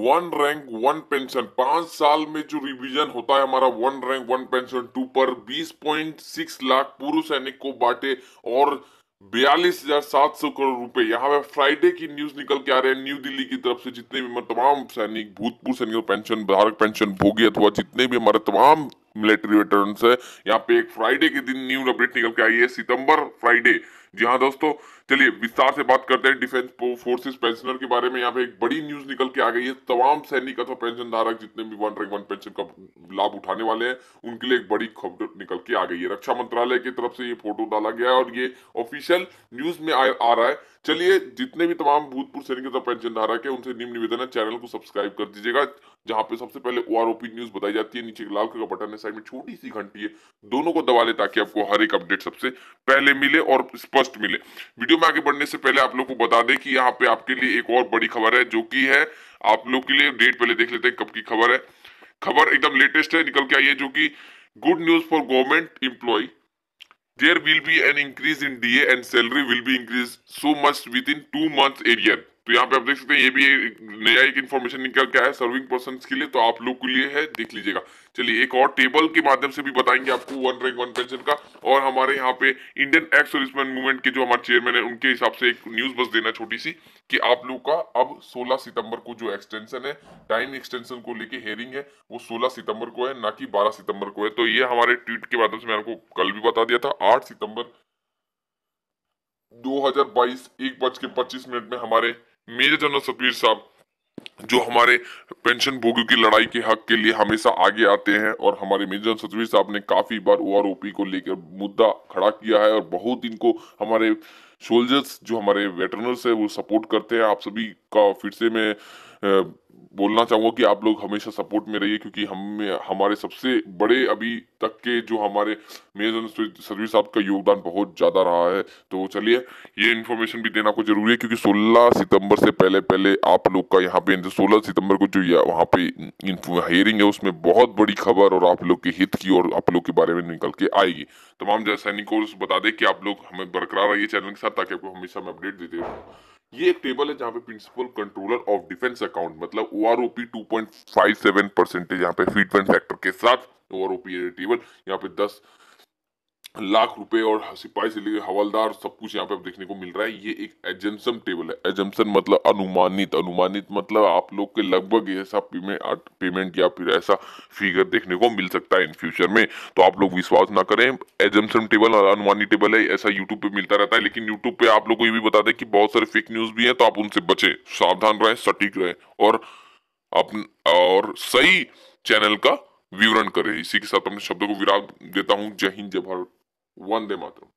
One rank one pension पांच साल में जो रिवीजन होता है हमारा one rank one pension two पर बीस पॉइंट सिक्स लाख पूर्व सैनिक को बांटे और बयालीस हजार सात सौ करोड़ रुपए यहाँ पे फ्राइडे की न्यूज निकल के आ रहे हैं न्यू दिल्ली की तरफ से जितने भी हमारे तमाम सैनिक भूतपूर्व सैनिक पेंशन भारत पेंशन भोगी अथवा जितने भी हमारे तमाम मिलिट्री रिटर्न है यहाँ पे एक फ्राइडे के दिन न्यू अपडेट निकल के आई है सितंबर फ्राइडे जी हाँ दोस्तों चलिए विस्तार से बात करते हैं डिफेंस फोर्सेस पेंशनर के बारे में यहाँ पे एक बड़ी न्यूज निकल के आ गई है तमाम सैनिक अथवा पेंशन धारक जितने भी वन रैंक वन पेंशन का लाभ उठाने वाले हैं उनके लिए एक बड़ी खबर निकल के आ गई है रक्षा मंत्रालय की तरफ से ये फोटो डाला गया है और ये ऑफिशियल न्यूज में आ, आ रहा है चलिए जितने भी तमाम भूतपूर्व सैनिक तथा पेंशन धारक है उनसे निम्न निवेदन है चैनल को सब्सक्राइब कर दीजिएगा जहां पे सबसे पहले ओ न्यूज बताई जाती है नीचे लाल कलर का बटन है साइड में छोटी सी घंटी है दोनों को दबा ले ताकि आपको हर एक अपडेट सबसे पहले मिले और स्पष्ट मिले वीडियो में आगे बढ़ने से पहले आप लोग को बता दें कि यहाँ पे आपके लिए एक और बड़ी खबर है जो की है आप लोग के लिए डेट पहले देख लेते हैं कब की खबर है खबर एकदम लेटेस्ट है निकल के आई है जो की good news for government employee there will be an increase in DA and salary will be increased so much within two months area. तो यहाँ पे आप देख सकते हैं ये भी नया एक इन्फॉर्मेशन निकल के आया सर्विंग पर्सन के लिए तो आप लोग के लिए है देख लीजिएगा चलिए एक और टेबल के माध्यम से भी बताएंगे आपको वन रैंक वन पेंशन का और हमारे यहाँ पे इंडियन एक्स सर्विसमैन मूवमेंट के जो हमारे चेयरमैन है उनके हिसाब से एक न्यूज बस देना छोटी सी कि आप लोग का अब 16 सितंबर को जो एक्सटेंशन है टाइम एक्सटेंशन को लेके हेयरिंग है वो 16 सितंबर को है ना कि 12 सितंबर को है तो ये हमारे ट्वीट के माध्यम से मैंने आपको कल भी बता दिया था आठ सितंबर बाईस एक बज के पच्चीस मिनट में हमारे मेजर जनरल सुबीर साहब जो हमारे पेंशन भोगियों की लड़ाई के हक के लिए हमेशा आगे आते हैं और हमारे मेजर सतवीर साहब ने काफी बार ओ आर को लेकर मुद्दा खड़ा किया है और बहुत इनको हमारे सोल्जर्स जो हमारे वेटरनर्स है वो सपोर्ट करते हैं आप सभी का फिर से मैं बोलना चाहूंगा कि आप लोग हमेशा सपोर्ट में रहिए क्योंकि हम हमारे सबसे बड़े अभी तक के जो हमारे मेजन सर्विस साहब का योगदान बहुत ज़्यादा रहा है तो चलिए ये इन्फॉर्मेशन भी देना को जरूरी है क्योंकि 16 सितंबर से पहले पहले आप लोग का यहाँ पे 16 सितंबर को जो वहाँ पे हियरिंग है उसमें बहुत बड़ी खबर और आप लोग के हित की और आप लोग के बारे में निकल के आएगी तमाम सैनिकों बता दें कि आप लोग हमें बरकरार रहिए चैनल के साथ ताकि आपको हमेशा मैं अपडेट देते रहूँ ये एक टेबल है जहाँ पे principal controller of defence account मतलब O R O P two point five seven percentage यहाँ पे फीडबैक फैक्टर के साथ ओ आर ओपी टेबल यहाँ पे दस लाख रुपए और सिपाही से लेकर हवलदार सब कुछ यहाँ पे आप देखने को मिल रहा है ये एक एजेंसम टेबल है एजेंसन मतलब अनुमानित अनुमानित मतलब आप लोग के लगभग ऐसा पेमेंट पेमेंट या फिर ऐसा फिगर देखने को मिल सकता है इन फ्यूचर में तो आप लोग विश्वास ना करें एजेंसम टेबल और अनुमानित टेबल है ऐसा यूट्यूब पे मिलता रहता है लेकिन यूट्यूब पे आप लोग को ये भी बता दें कि बहुत सारे फेक न्यूज भी है तो आप उनसे बचे सावधान रहें सटीक रहें और और सही चैनल का विवरण करें इसी के साथ अपने शब्दों को विराम देता हूं जय हिंद जय भारत వందే మాత్రం